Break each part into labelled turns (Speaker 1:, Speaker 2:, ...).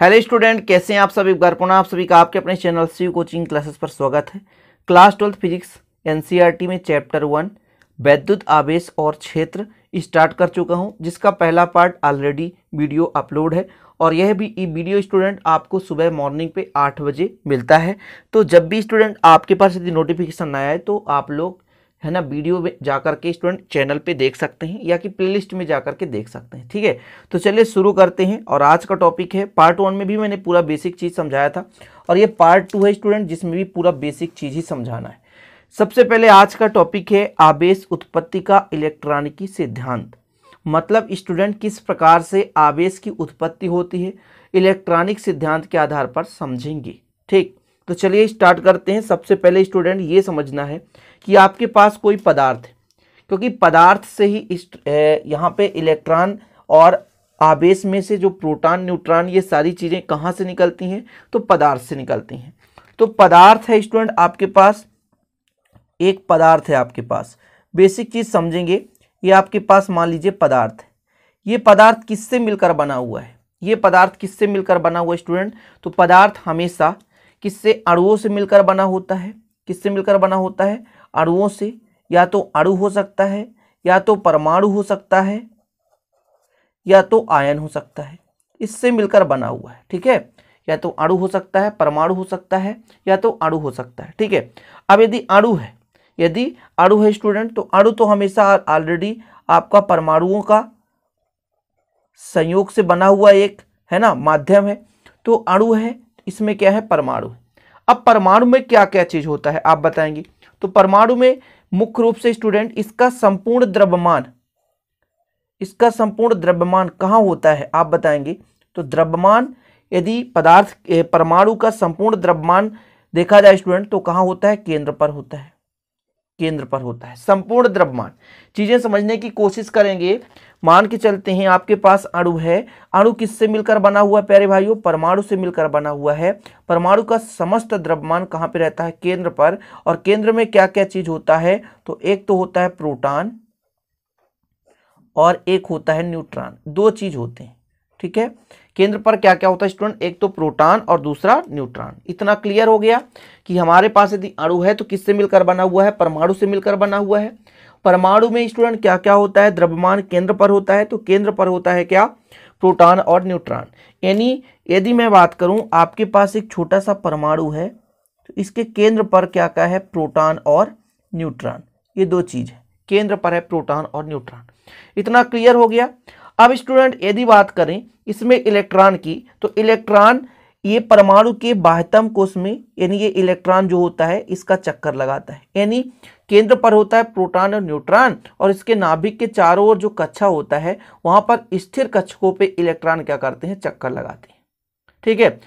Speaker 1: hello student कैसे हैं आप सभी बार आप सभी का आपके अपने चैनल सी कोचिंग क्लासेस पर स्वागत है क्लास ट्वेल्थ फिजिक्स एनसीईआरटी में चैप्टर वन वैद्युत आवेश और क्षेत्र स्टार्ट कर चुका हूं जिसका पहला पार्ट ऑलरेडी वीडियो अपलोड है और यह भी ई वीडियो स्टूडेंट आपको सुबह मॉर्निंग पे आठ बजे मिलता है तो जब भी स्टूडेंट आपके पास यदि नोटिफिकेशन आया है तो आप लोग है ना वीडियो में जा कर के स्टूडेंट चैनल पे देख सकते हैं या कि प्लेलिस्ट में जा कर के देख सकते हैं ठीक है तो चलिए शुरू करते हैं और आज का टॉपिक है पार्ट वन में भी मैंने पूरा बेसिक चीज़ समझाया था और ये पार्ट टू है स्टूडेंट जिसमें भी पूरा बेसिक चीज़ ही समझाना है सबसे पहले आज का टॉपिक है आवेश उत्पत्ति का इलेक्ट्रॉनिकी सिद्धांत मतलब स्टूडेंट किस प्रकार से आवेश की उत्पत्ति होती है इलेक्ट्रॉनिक सिद्धांत के आधार पर समझेंगे ठीक तो चलिए स्टार्ट करते हैं सबसे पहले स्टूडेंट ये समझना है कि आपके पास कोई पदार्थ है क्योंकि पदार्थ से ही इस यहाँ पे इलेक्ट्रॉन और आवेश में से जो प्रोटॉन न्यूट्रॉन ये सारी चीज़ें कहाँ से निकलती हैं तो पदार्थ से निकलती हैं तो पदार्थ है स्टूडेंट आपके पास एक पदार्थ है आपके पास बेसिक चीज़ समझेंगे ये आपके पास मान लीजिए पदार्थ ये पदार्थ किससे मिलकर बना हुआ है ये पदार्थ किससे मिलकर बना हुआ है स्टूडेंट तो पदार्थ हमेशा किससे अड़ुओं से मिलकर बना होता है किससे मिलकर बना होता है अड़ुओं से या तो अड़ु हो सकता है या तो परमाणु हो सकता है या तो आयन हो सकता है इससे मिलकर बना हुआ है ठीक है या तो अड़ु हो सकता है परमाणु हो सकता है या तो अड़ु हो सकता है ठीक है अब यदि अड़ु है यदि अड़ु है स्टूडेंट तो अड़ु तो हमेशा ऑलरेडी आपका परमाणुओं का संयोग से बना हुआ एक है ना माध्यम है तो अड़ु है इसमें क्या है परमाणु अब परमाणु में क्या क्या चीज होता है आप बताएंगे तो परमाणु में मुख्य रूप से स्टूडेंट इसका संपूर्ण द्रव्यमान इसका संपूर्ण द्रव्यमान कहाँ होता है आप बताएंगे तो द्रव्यमान यदि पदार्थ परमाणु का संपूर्ण द्रव्यमान देखा जाए स्टूडेंट तो कहाँ होता है केंद्र पर होता है केंद्र पर होता है संपूर्ण द्रव्यमान चीजें समझने की कोशिश करेंगे मान के चलते हैं आपके पास अणु है अणु किससे मिलकर बना हुआ है प्यारे भाइयों परमाणु से मिलकर बना हुआ है परमाणु का समस्त द्रव्यमान कहाँ पे रहता है केंद्र पर और केंद्र में क्या क्या चीज होता है तो एक तो होता है प्रोटॉन और एक होता है न्यूट्रॉन दो चीज होते हैं ठीक है केंद्र पर क्या क्या होता है स्टूडेंट एक तो प्रोटॉन और दूसरा न्यूट्रॉन इतना क्लियर हो गया कि हमारे पास यदि अणु है तो किससे मिलकर बना हुआ है परमाणु से मिलकर बना हुआ है परमाणु में स्टूडेंट क्या क्या होता है द्रव्यमान केंद्र पर होता है तो केंद्र पर होता है क्या प्रोटॉन और न्यूट्रॉन यानी यदि मैं बात करूं आपके पास एक छोटा सा परमाणु है तो इसके केंद्र पर क्या क्या है प्रोटॉन और न्यूट्रॉन ये दो चीज़ है केंद्र पर है प्रोटॉन और न्यूट्रॉन इतना क्लियर हो गया अब स्टूडेंट यदि बात करें इसमें इलेक्ट्रॉन की तो इलेक्ट्रॉन ये परमाणु के बाह्यतम कोष में यानी ये इलेक्ट्रॉन जो होता है इसका चक्कर लगाता है यानी केंद्र पर होता है प्रोटॉन और न्यूट्रॉन और इसके नाभिक के चारों ओर जो कक्षा होता है वहां पर स्थिर कक्षकों पे इलेक्ट्रॉन क्या करते हैं चक्कर लगाते हैं ठीक है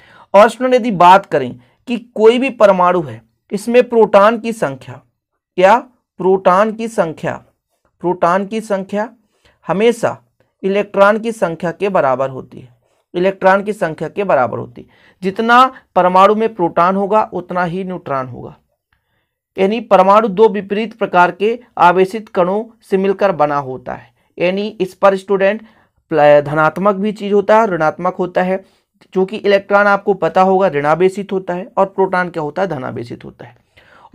Speaker 1: और स्टूडेंट यदि बात करें कि कोई भी परमाणु है इसमें प्रोटान की संख्या क्या प्रोटान की संख्या प्रोटान की संख्या हमेशा इलेक्ट्रॉन की संख्या के बराबर होती है इलेक्ट्रॉन की संख्या के बराबर होती है जितना परमाणु में प्रोटॉन होगा उतना ही न्यूट्रॉन होगा यानी परमाणु दो विपरीत प्रकार के आवेशित कणों से मिलकर बना होता है यानी इस पर स्टूडेंट धनात्मक भी चीज होता है ऋणात्मक होता है क्योंकि इलेक्ट्रॉन आपको पता होगा ऋणावेशित होता है और प्रोटॉन क्या होता है धनावेशित होता है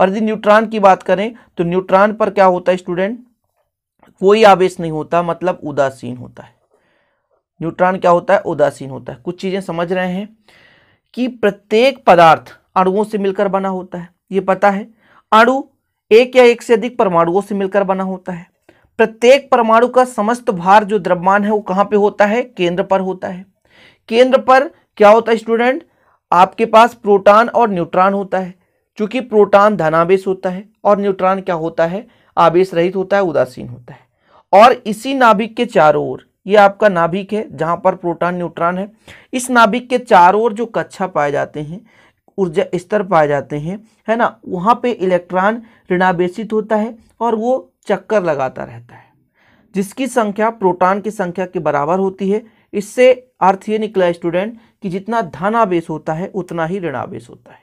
Speaker 1: और यदि न्यूट्रॉन की बात करें तो न्यूट्रॉन पर क्या होता है स्टूडेंट कोई आवेश नहीं होता मतलब उदासीन होता है न्यूट्रॉन क्या होता है उदासीन होता है कुछ चीज़ें समझ रहे हैं कि प्रत्येक पदार्थ अणुओं से मिलकर बना होता है ये पता है अणु एक या एक से अधिक परमाणुओं से मिलकर बना होता है प्रत्येक परमाणु का समस्त भार जो द्रव्यमान है वो कहाँ पे होता है केंद्र पर होता है केंद्र पर क्या होता है स्टूडेंट आपके पास प्रोटॉन और न्यूट्रॉन होता है क्योंकि प्रोटॉन धनावेश होता है और न्यूट्रॉन क्या होता है आवेश रहित होता है उदासीन होता है और इसी नाभिक के चारों ओर ये आपका नाभिक है जहाँ पर प्रोटॉन न्यूट्रॉन है इस नाभिक के चारों ओर जो कक्षा पाए जाते हैं ऊर्जा स्तर पाए जाते हैं है ना वहाँ पे इलेक्ट्रॉन ऋणावेशित होता है और वो चक्कर लगाता रहता है जिसकी संख्या प्रोटॉन की संख्या के बराबर होती है इससे अर्थ ये निकला स्टूडेंट कि जितना धन आवेश होता है उतना ही ऋणावेश होता है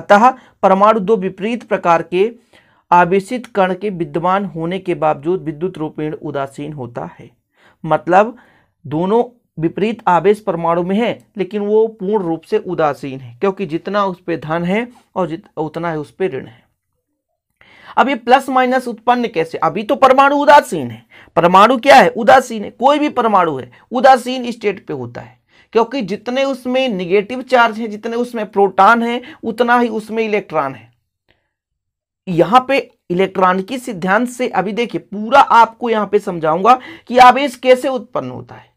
Speaker 1: अतः परमाणु दो विपरीत प्रकार के आवेशित कण के विद्यमान होने के बावजूद विद्युत रूपेण उदासीन होता है मतलब दोनों विपरीत आवेश परमाणु में है लेकिन वो पूर्ण रूप से उदासीन है क्योंकि जितना उस पर धन है और उतना है उस पर ऋण है अब ये प्लस माइनस उत्पन्न कैसे अभी तो परमाणु उदासीन है परमाणु क्या है उदासीन है कोई भी परमाणु है उदासीन स्टेट पे होता है क्योंकि जितने उसमें निगेटिव चार्ज है जितने उसमें प्रोटॉन है उतना ही उसमें इलेक्ट्रॉन है यहां पे इलेक्ट्रॉनिकी सिद्धांत से अभी देखिए पूरा आपको यहां पे समझाऊंगा कि आवेश कैसे उत्पन्न होता है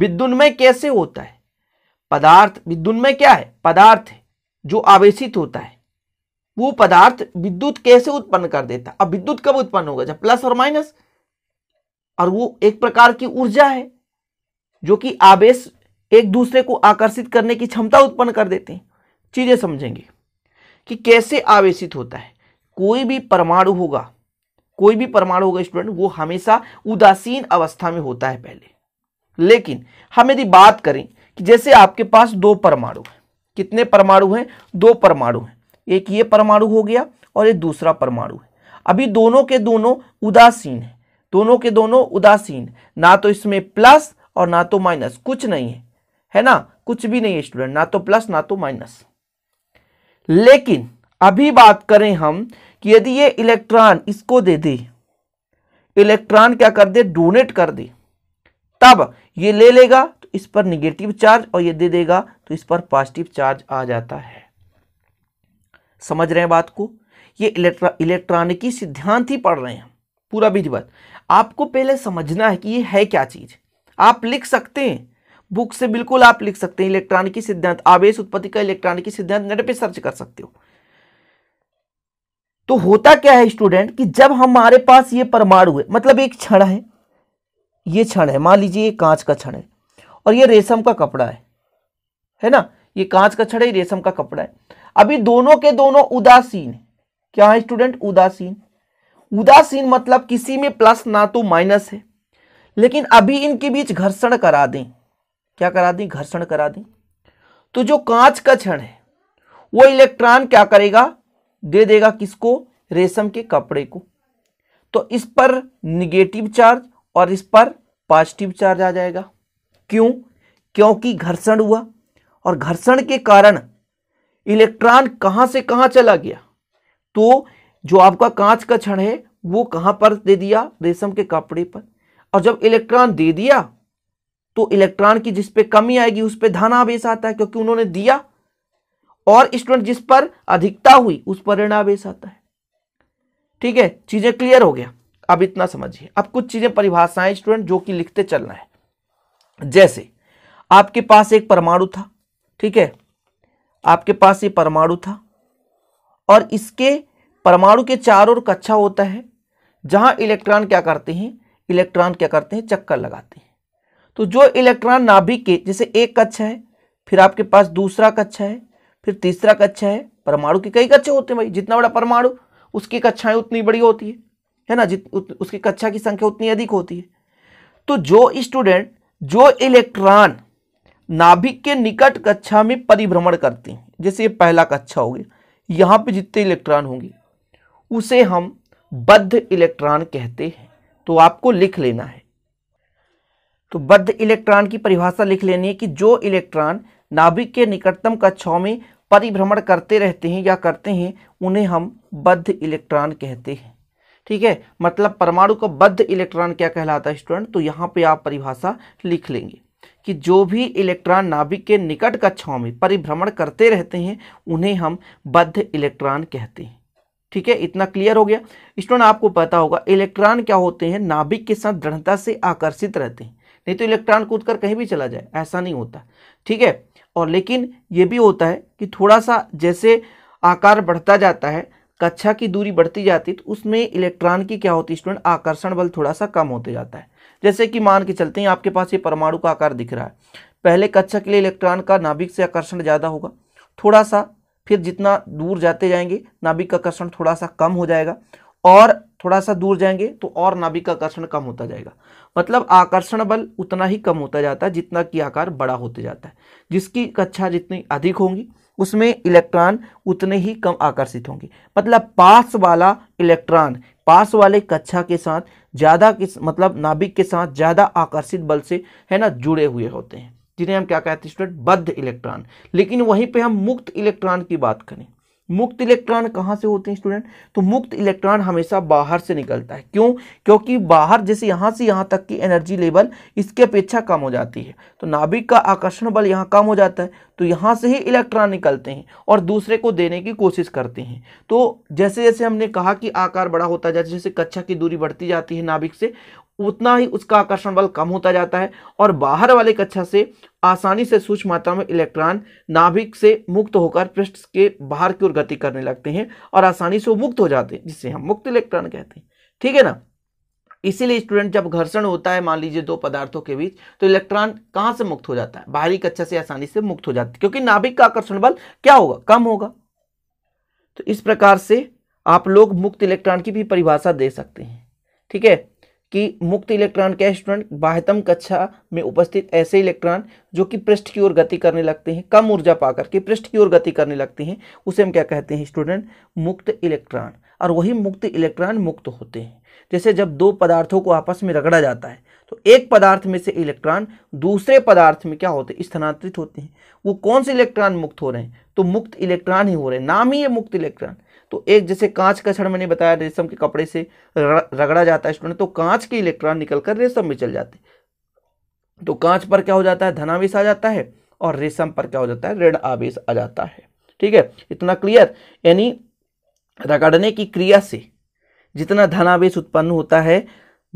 Speaker 1: विद्युन्मय कैसे होता है पदार्थ विद्युन्मय क्या है पदार्थ है जो आवेशित होता है वो पदार्थ विद्युत कैसे उत्पन्न कर देता अब विद्युत कब उत्पन्न होगा जब प्लस और माइनस और वो एक प्रकार की ऊर्जा है जो कि आवेश एक दूसरे को आकर्षित करने की क्षमता उत्पन्न कर देते हैं चीजें समझेंगे कि कैसे आवेशित होता है कोई भी परमाणु होगा कोई भी परमाणु होगा स्टूडेंट वो हमेशा उदासीन अवस्था में होता है पहले लेकिन हम यदि बात करें कि जैसे आपके पास दो परमाणु हैं कितने परमाणु हैं दो परमाणु हैं एक ये परमाणु हो गया और एक दूसरा परमाणु है अभी दोनों के दोनों उदासीन है दोनों के दोनों उदासीन ना तो इसमें प्लस और ना तो माइनस कुछ नहीं है है ना कुछ भी नहीं है स्टूडेंट ना तो प्लस ना तो माइनस लेकिन अभी बात करें हम कि यदि ये इलेक्ट्रॉन इसको दे दे इलेक्ट्रॉन क्या कर दे डोनेट कर दे तब ये ले लेगा तो इस पर निगेटिव चार्ज और ये दे देगा तो इस पर पॉजिटिव चार्ज आ जाता है समझ रहे हैं बात को ये इलेक्ट्रॉन इलेक्ट्रॉनिकी सिद्धांत ही पढ़ रहे हैं पूरा विधिवत आपको पहले समझना है कि ये है क्या चीज़ आप लिख सकते हैं बुक से बिल्कुल आप लिख सकते हैं इलेक्ट्रॉनिकी सिद्धांत आवेश उत्पत्ति का इलेक्ट्रॉनिकी सिद्धांत नेट पे सर्च कर सकते हो तो होता क्या है स्टूडेंट कि जब हमारे पास ये परमाणु है मतलब एक क्षण है ये क्षण है मान लीजिए ये कांच का क्षण है और ये रेशम का कपड़ा है है ना ये कांच का क्षण है रेशम का कपड़ा है अभी दोनों के दोनों उदासीन है क्या है स्टूडेंट उदासीन उदासीन मतलब किसी में प्लस ना तो माइनस है लेकिन अभी इनके बीच घर्षण करा दें क्या करा दें घर्षण करा दें तो जो कांच का क्षण है वो इलेक्ट्रॉन क्या करेगा दे देगा किसको रेशम के कपड़े को तो इस पर निगेटिव चार्ज और इस पर पॉजिटिव चार्ज आ जाएगा क्यों क्योंकि घर्षण हुआ और घर्षण के कारण इलेक्ट्रॉन कहां से कहां चला गया तो जो आपका कांच का क्षण है वो कहां पर दे दिया रेशम के कपड़े पर और जब इलेक्ट्रॉन दे दिया तो इलेक्ट्रॉन की जिस पे कमी आएगी उस पे आवेश आता है क्योंकि उन्होंने दिया और स्टूडेंट जिस पर अधिकता हुई उस पर ऋणावेश आता है ठीक है चीजें क्लियर हो गया अब इतना समझिए अब कुछ चीजें परिभाषाएं स्टूडेंट जो कि लिखते चलना है जैसे आपके पास एक परमाणु था ठीक है आपके पास ये परमाणु था और इसके परमाणु के चारों ओर कक्षा होता है जहां इलेक्ट्रॉन क्या करते हैं इलेक्ट्रॉन क्या करते हैं चक्कर लगाते हैं तो जो इलेक्ट्रॉन नाभिक के जैसे एक कक्षा है फिर आपके पास दूसरा कक्षा है फिर तीसरा कक्षा है परमाणु के कई कक्षे होते हैं भाई जितना बड़ा परमाणु उसकी कक्षाएं उतनी बड़ी होती है है ना जित उत, उसकी कक्षा की संख्या उतनी अधिक होती है तो जो स्टूडेंट जो इलेक्ट्रॉन नाभिक के निकट कक्षा में परिभ्रमण करते हैं जैसे ये पहला कक्षा हो गया यहाँ पर जितने इलेक्ट्रॉन होंगे उसे हम बद्ध इलेक्ट्रॉन कहते हैं तो आपको लिख लेना है तो बद्ध इलेक्ट्रॉन की परिभाषा लिख लेनी है कि जो इलेक्ट्रॉन नाभिक के निकटतम कक्षाओं में परिभ्रमण करते रहते हैं या करते हैं उन्हें हम बद्ध इलेक्ट्रॉन कहते हैं ठीक है मतलब परमाणु का बद्ध इलेक्ट्रॉन क्या कहलाता है स्टूडेंट तो यहाँ पे आप परिभाषा लिख लेंगे कि जो भी इलेक्ट्रॉन नाभिक के निकट कक्षाओं में परिभ्रमण करते रहते हैं उन्हें हम बद्ध इलेक्ट्रॉन कहते हैं ठीक है इतना क्लियर हो गया स्टूडेंट आपको पता होगा इलेक्ट्रॉन क्या होते हैं नाभिक के साथ दृढ़ता से आकर्षित रहते हैं नहीं तो इलेक्ट्रॉन कूद कर कहीं भी चला जाए ऐसा नहीं होता ठीक है और लेकिन ये भी होता है कि थोड़ा सा जैसे आकार बढ़ता जाता है कक्षा की दूरी बढ़ती जाती है तो उसमें इलेक्ट्रॉन की क्या होती है स्टूडेंट आकर्षण बल थोड़ा सा कम होते जाता है जैसे कि मान के चलते हैं आपके पास ये परमाणु का आकार दिख रहा है पहले कक्षा के लिए इलेक्ट्रॉन का नाभिक से आकर्षण ज़्यादा होगा थोड़ा सा फिर जितना दूर जाते जाएंगे नाभिक का आकर्षण थोड़ा सा कम हो जाएगा और थोड़ा सा दूर जाएंगे तो और नाभिक का आकर्षण कम होता जाएगा मतलब आकर्षण बल उतना ही कम होता जाता है जितना कि आकार बड़ा होते जाता है जिसकी कक्षा जितनी अधिक होगी उसमें इलेक्ट्रॉन उतने ही कम आकर्षित होंगे मतलब पास वाला इलेक्ट्रॉन पास वाले कक्षा के साथ ज़्यादा किस मतलब नाभिक के साथ ज़्यादा आकर्षित बल से है ना जुड़े हुए होते हैं जिन्हें हम क्या कहते हैं स्टूडेंट बद्ध इलेक्ट्रॉन लेकिन वहीं पे हम मुक्त इलेक्ट्रॉन की बात करें मुक्त इलेक्ट्रॉन कहाँ से होते हैं स्टूडेंट तो मुक्त इलेक्ट्रॉन हमेशा बाहर से निकलता है क्यों क्योंकि बाहर जैसे यहाँ से यहाँ तक की एनर्जी लेवल इसके अपेक्षा कम हो जाती है तो नाभिक का आकर्षण बल यहाँ कम हो जाता है तो यहाँ से ही इलेक्ट्रॉन निकलते हैं और दूसरे को देने की कोशिश करते हैं तो जैसे जैसे हमने कहा कि आकार बड़ा होता जाता है जैसे कक्षा की दूरी बढ़ती जाती है नाभिक से उतना ही उसका आकर्षण बल कम होता जाता है और बाहर वाले कक्षा से आसानी से सूक्ष्म मात्रा में इलेक्ट्रॉन नाभिक से मुक्त होकर पृष्ठ के बाहर की ओर गति करने लगते हैं और आसानी से वो मुक्त हो जाते हैं जिसे हम मुक्त इलेक्ट्रॉन कहते हैं ठीक है ना इसीलिए स्टूडेंट जब घर्षण होता है मान लीजिए दो पदार्थों के बीच तो इलेक्ट्रॉन कहां से मुक्त हो जाता है बाहरी कक्षा से आसानी से मुक्त हो जाती है क्योंकि नाभिक का आकर्षण बल क्या होगा कम होगा तो इस प्रकार से आप लोग मुक्त इलेक्ट्रॉन की भी परिभाषा दे सकते हैं ठीक है कि मुक्त इलेक्ट्रॉन क्या स्टूडेंट बाह्यतम कक्षा में उपस्थित ऐसे इलेक्ट्रॉन जो कि पृष्ठ की ओर गति करने लगते हैं कम ऊर्जा पा करके पृष्ठ की ओर गति करने लगते हैं उसे हम क्या कहते हैं स्टूडेंट मुक्त इलेक्ट्रॉन और वही मुक्त इलेक्ट्रॉन मुक्त होते हैं जैसे जब दो पदार्थों को आपस में रगड़ा जाता है तो एक पदार्थ में से इलेक्ट्रॉन दूसरे पदार्थ में क्या होते स्थानांतरित होते हैं वो कौन से इलेक्ट्रॉन मुक्त हो रहे हैं तो मुक्त इलेक्ट्रॉन ही हो रहे हैं नाम ही है मुक्त इलेक्ट्रॉन तो एक जैसे कांच का क्षण मैंने बताया रेशम के कपड़े से रगड़ा जाता है स्टूडेंट तो कांच के इलेक्ट्रॉन निकलकर रेशम में चल जाते तो कांच पर क्या हो जाता है धनावेश आ जाता है और रेशम पर क्या हो जाता है ऋण आवेश आ जाता है ठीक है इतना क्लियर यानी रगड़ने की क्रिया से जितना धनावेश उत्पन्न होता है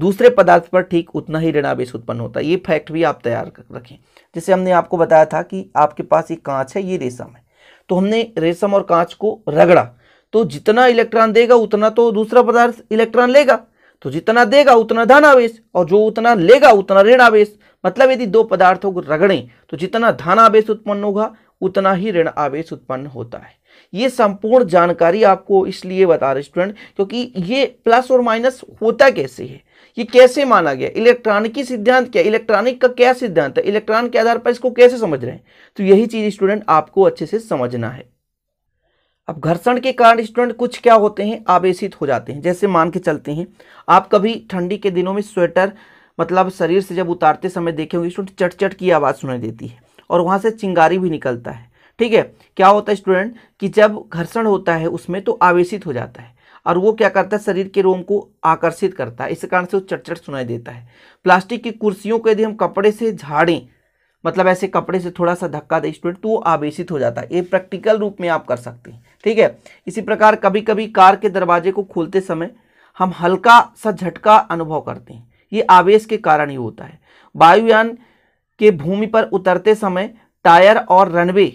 Speaker 1: दूसरे पदार्थ पर ठीक उतना ही ऋणावेश उत्पन्न होता है ये फैक्ट भी आप तैयार रखें जैसे हमने आपको बताया था कि आपके पास ये कांच है ये रेशम है तो हमने रेशम और कांच को रगड़ा तो जितना इलेक्ट्रॉन देगा उतना तो दूसरा पदार्थ इलेक्ट्रॉन लेगा तो जितना देगा उतना धन आवेश और जो उतना लेगा उतना ऋण आवेश मतलब यदि दो पदार्थों को रगड़े तो जितना धन आवेश उत्पन्न होगा उतना ही ऋण आवेश उत्पन्न होता है ये संपूर्ण जानकारी आपको इसलिए बता रहे स्टूडेंट क्योंकि ये प्लस और माइनस होता कैसे है ये कैसे माना गया इलेक्ट्रॉनिकी सिद्धांत क्या इलेक्ट्रॉनिक का क्या सिद्धांत है इलेक्ट्रॉन के आधार पर इसको कैसे समझ रहे हैं तो यही चीज़ स्टूडेंट आपको अच्छे से समझना है अब घर्षण के कारण स्टूडेंट कुछ क्या होते हैं आवेशित हो जाते हैं जैसे मान के चलते हैं आप कभी ठंडी के दिनों में स्वेटर मतलब शरीर से जब उतारते समय देखे होंगे स्टूडेंट चटचट की आवाज़ सुनाई देती है और वहाँ से चिंगारी भी निकलता है ठीक है क्या होता है स्टूडेंट कि जब घर्षण होता है उसमें तो आवेशित हो जाता है और वो क्या करता है शरीर के रोम को आकर्षित करता है इस कारण से वो चटचट सुनाई देता है प्लास्टिक की कुर्सियों को यदि हम कपड़े से झाड़ें मतलब ऐसे कपड़े से थोड़ा सा धक्का दे स्टूडेंट तो वो आवेशित हो जाता है ये प्रैक्टिकल रूप में आप कर सकते हैं ठीक है इसी प्रकार कभी कभी कार के दरवाजे को खोलते समय हम हल्का सा झटका अनुभव करते हैं ये आवेश के कारण ही होता है वायुयान के भूमि पर उतरते समय टायर और रनवे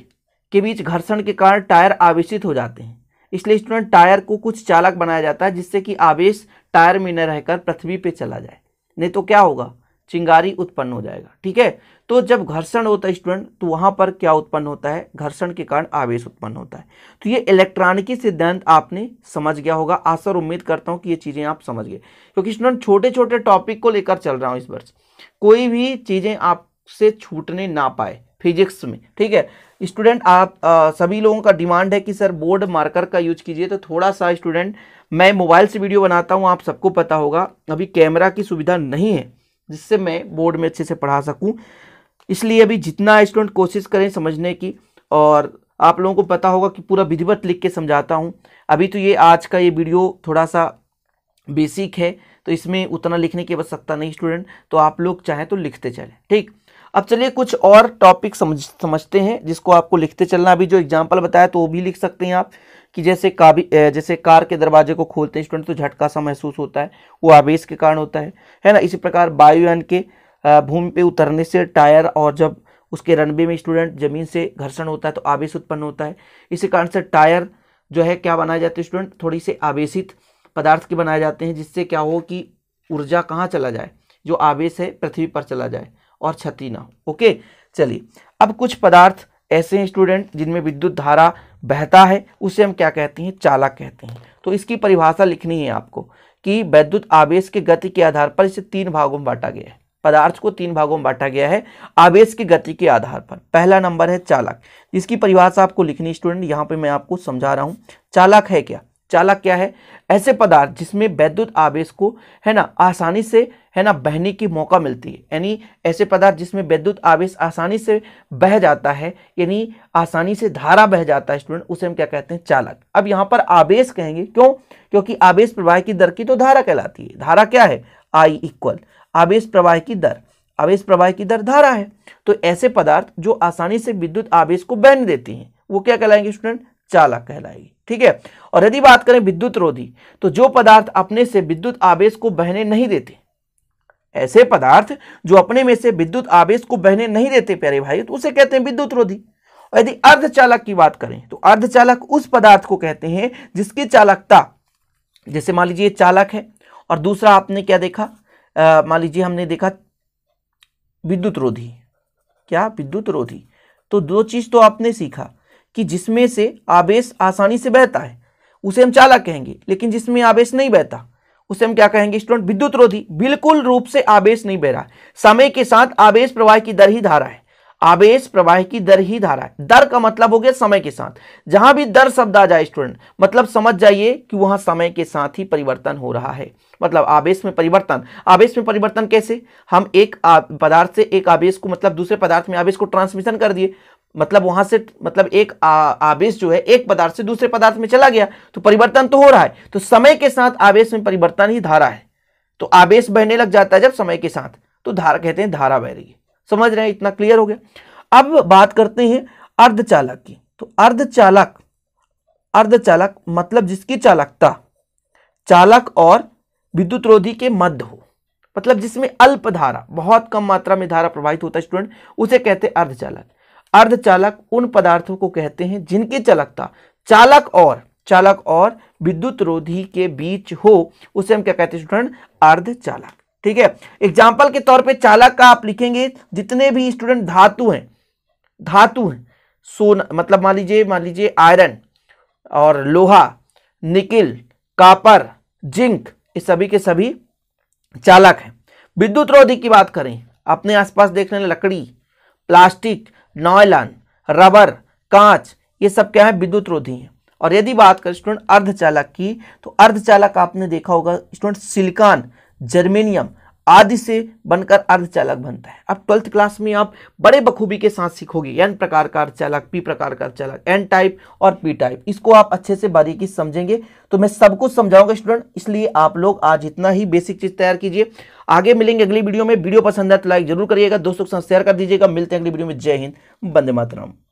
Speaker 1: के बीच घर्षण के कारण टायर आवेशित हो जाते हैं इसलिए स्टूडेंट टायर को कुछ चालक बनाया जाता है जिससे कि आवेश टायर में न रहकर पृथ्वी पे चला जाए नहीं तो क्या होगा चिंगारी उत्पन्न हो जाएगा ठीक है तो जब घर्षण होता है स्टूडेंट तो वहाँ पर क्या उत्पन्न होता है घर्षण के कारण आवेश उत्पन्न होता है तो ये इलेक्ट्रॉनिकी सिद्धांत आपने समझ गया होगा आसर उम्मीद करता हूँ कि ये चीज़ें आप समझ गए क्योंकि स्टूडेंट छोटे छोटे टॉपिक को लेकर चल रहा हूँ इस वर्ष कोई भी चीज़ें आपसे छूटने ना पाए फिजिक्स में ठीक है स्टूडेंट आप आ, सभी लोगों का डिमांड है कि सर बोर्ड मार्कर का यूज कीजिए तो थोड़ा सा स्टूडेंट मैं मोबाइल से वीडियो बनाता हूँ आप सबको पता होगा अभी कैमरा की सुविधा नहीं है जिससे मैं बोर्ड में अच्छे से पढ़ा सकूँ इसलिए अभी जितना स्टूडेंट कोशिश करें समझने की और आप लोगों को पता होगा कि पूरा विधिवत लिख के समझाता हूँ अभी तो ये आज का ये वीडियो थोड़ा सा बेसिक है तो इसमें उतना लिखने की आवश्यकता नहीं स्टूडेंट तो आप लोग चाहें तो लिखते चलें ठीक अब चलिए कुछ और टॉपिक समझ समझते हैं जिसको आपको लिखते चलना अभी जो एग्जाम्पल बताया तो वो भी लिख सकते हैं आप कि जैसे काबी जैसे कार के दरवाजे को खोलते हैं स्टूडेंट तो झटका सा महसूस होता है वो आवेश के कारण होता है है ना इसी प्रकार वायुयान के भूमि पे उतरने से टायर और जब उसके रनवे में स्टूडेंट जमीन से घर्षण होता है तो आवेश उत्पन्न होता है इसी कारण से टायर जो है क्या बनाए जाते हैं स्टूडेंट थोड़ी से आवेशित पदार्थ के बनाए जाते हैं जिससे क्या हो कि ऊर्जा कहाँ चला जाए जो आवेश है पृथ्वी पर चला जाए और क्षति ना हो ओके चलिए अब कुछ पदार्थ ऐसे हैं स्टूडेंट जिनमें विद्युत धारा बहता है उसे हम क्या कहते हैं चालक कहते हैं तो इसकी परिभाषा लिखनी है आपको कि वैद्युत आवेश के गति के आधार पर इसे तीन भागों में बांटा गया है पदार्थ को तीन भागों में बांटा गया है आवेश की गति के आधार पर पहला नंबर है चालक इसकी परिभाषा आपको लिखनी स्टूडेंट यहाँ पे मैं आपको समझा रहा हूँ चालक है क्या चालक क्या है ऐसे पदार्थ जिसमें वैद्युत आवेश को है ना आसानी से है ना बहने की मौका मिलती है यानी ऐसे पदार्थ जिसमें वैद्युत आवेश आसानी से बह जाता है यानी आसानी से धारा बह जाता है स्टूडेंट उसे हम क्या कहते हैं चालक अब यहाँ पर आवेश कहेंगे क्यों क्योंकि आवेश प्रवाह की दर की तो धारा कहलाती है धारा क्या है आई इक्वल आवेश प्रवाह की दर आवेश प्रवाह की दर धारा है तो ऐसे पदार्थ जो आसानी से विद्युत आवेश को बहन देती हैं वो क्या कहलाएंगे स्टूडेंट चालक कहलाएगी ठीक है और यदि बात करें विद्युत रोधी तो जो पदार्थ अपने से विद्युत आवेश को बहने नहीं देते ऐसे पदार्थ जो अपने में से विद्युत आवेश को बहने नहीं देते प्यारे भाई तो उसे कहते हैं विद्युत रोधी और यदि अर्धचालक की बात करें तो अर्धचालक उस पदार्थ को कहते हैं जिसकी चालकता जैसे मान लीजिए चालक है और दूसरा आपने क्या देखा मान लीजिए हमने देखा विद्युत रोधी क्या विद्युत रोधी तो दो चीज़ तो आपने सीखा कि जिसमें से आवेश आसानी से बहता है उसे हम चालक कहेंगे लेकिन जिसमें आवेश नहीं बहता उसे हम क्या कहेंगे स्टूडेंट विद्युत रोधी बिल्कुल रूप से आवेश नहीं बह रहा है समय के साथ आवेश प्रवाह की दर ही धारा है आवेश प्रवाह की दर ही धारा है दर का मतलब हो गया समय के साथ जहां भी दर शब्द आ जाए स्टूडेंट मतलब समझ जाइए कि वहां समय के साथ ही परिवर्तन हो रहा है मतलब आवेश में परिवर्तन आवेश में परिवर्तन कैसे हम एक पदार्थ से एक आवेश को मतलब दूसरे पदार्थ में आवेश को ट्रांसमिशन कर दिए मतलब वहां से मतलब एक आ, आवेश जो है एक पदार्थ से दूसरे पदार्थ में चला गया तो परिवर्तन तो हो रहा है तो समय के साथ आवेश में परिवर्तन ही धारा है तो आवेश बहने लग जाता है जब समय के साथ तो धारा कहते हैं धारा बह रही है समझ रहे हैं इतना क्लियर हो गया अब बात करते हैं अर्धचालक की तो अर्धचालक अर्धचालक मतलब जिसकी चालकता चालक और विद्युत रोधी के मध्य हो मतलब जिसमें अल्प धारा बहुत कम मात्रा में धारा प्रवाहित होता है स्टूडेंट उसे कहते हैं अर्धचालक अर्धचालक उन पदार्थों को कहते हैं जिनकी चालकता चालक और चालक और विद्युत रोधी के बीच हो उसे हम क्या कहते हैं स्टूडेंट चालक ठीक है एग्जाम्पल के तौर पे चालक का आप लिखेंगे जितने भी स्टूडेंट धातु हैं धातु हैं सोना मतलब मान लीजिए मान लीजिए आयरन और लोहा निकिल कापर जिंक ये सभी के सभी चालक हैं विद्युत रोधी की बात करें अपने आसपास देख लकड़ी प्लास्टिक नॉयलान रबर कांच ये सब क्या है विद्युत रोधी हैं और यदि बात करें स्टूडेंट अर्धचालक की तो अर्धचालक आपने देखा होगा स्टूडेंट सिलिकॉन जर्मेनियम आदि से बनकर अर्धचालक बनता है अब ट्वेल्थ क्लास में आप बड़े बखूबी के साथ सीखोगे एन प्रकार का अर्धचालक पी प्रकार का अर्धचालक एन टाइप और पी टाइप इसको आप अच्छे से बारीकी समझेंगे तो मैं सब कुछ समझाऊंगा स्टूडेंट इसलिए आप लोग आज इतना ही बेसिक चीज तैयार कीजिए आगे मिलेंगे अगली वीडियो में वीडियो पसंद है तो लाइक जरूर करिएगा दोस्तों के साथ शेयर कर दीजिएगा मिलते हैं अगली वीडियो में जय हिंद बंदे मातराम